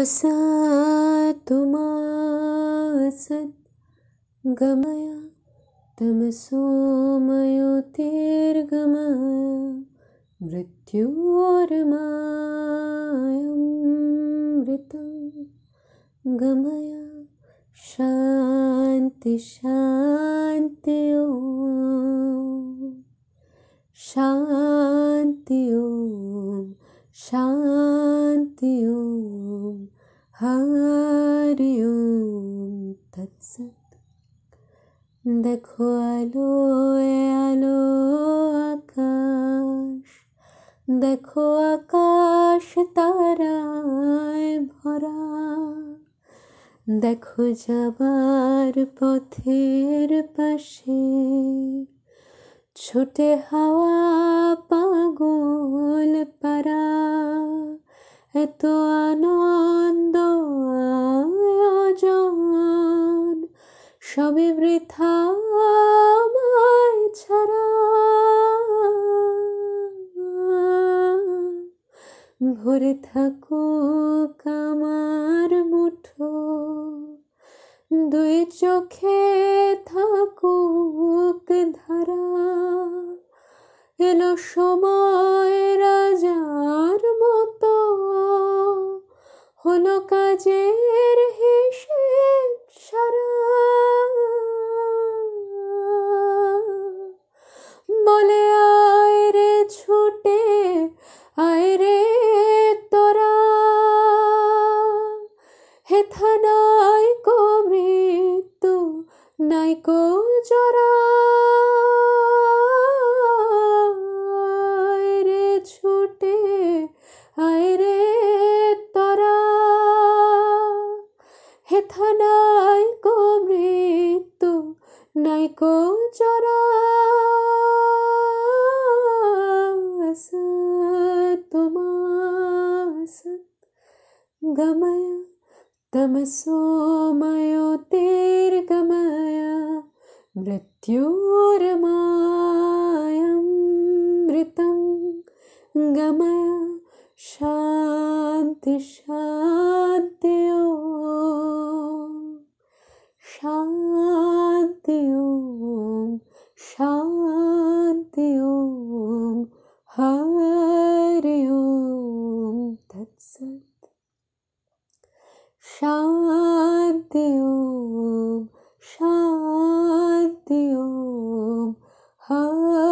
असात्मासत् गमया तमसोमयोतिर्गमय मृत्योर्मायमृतं गमय शान्ति शान्ति ॐ शान्ति शान्ति ॐ হরি ওম তৎসৎ দেখো আলো আলো আকাশ দেখো আকাশ তারায় ভরা দেখো যাবার পথের পাশে ছোটে হাওয়া পাগল পারা এত আনন্দ সবে বৃথা আমায় ছাড়া ভরে থাকুক আমার মুঠো দুই চোখে থাকুক ধারা এলো সময় রাজার মতো হলো কাজের হে হেথা নাই কো মৃত্যু নাই কো জরা রে ছুটে আয় রে তরা হেথা নাই কো মৃত্যু নাই কো জরা তোমা গময়া तमसोमयोतीर्गमय मृत्योरमायं मृतं गमय शान्ति शान्त्यो शान्त्यो शान्त्यो हरि ॐ तत्सत् शान्ति ॐ शान्ति ॐ हा